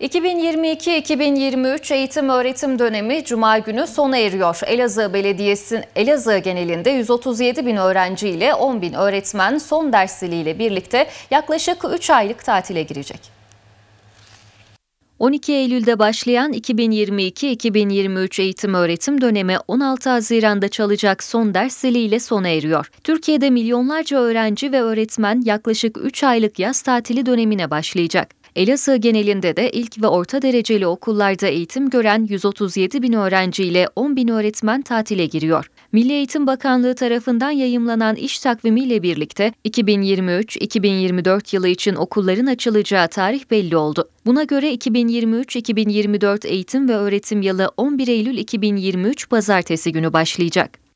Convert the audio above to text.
2022-2023 eğitim öğretim dönemi Cuma günü sona eriyor. Elazığ Belediyesi'nin Elazığ genelinde 137 bin öğrenci ile 10 bin öğretmen son ders birlikte yaklaşık 3 aylık tatile girecek. 12 Eylül'de başlayan 2022-2023 eğitim öğretim dönemi 16 Haziran'da çalacak son ders sona eriyor. Türkiye'de milyonlarca öğrenci ve öğretmen yaklaşık 3 aylık yaz tatili dönemine başlayacak. Elazığ genelinde de ilk ve orta dereceli okullarda eğitim gören 137 bin öğrenciyle 10 bin öğretmen tatile giriyor. Milli Eğitim Bakanlığı tarafından yayımlanan iş takvimiyle birlikte 2023-2024 yılı için okulların açılacağı tarih belli oldu. Buna göre 2023-2024 eğitim ve öğretim yılı 11 Eylül 2023 pazartesi günü başlayacak.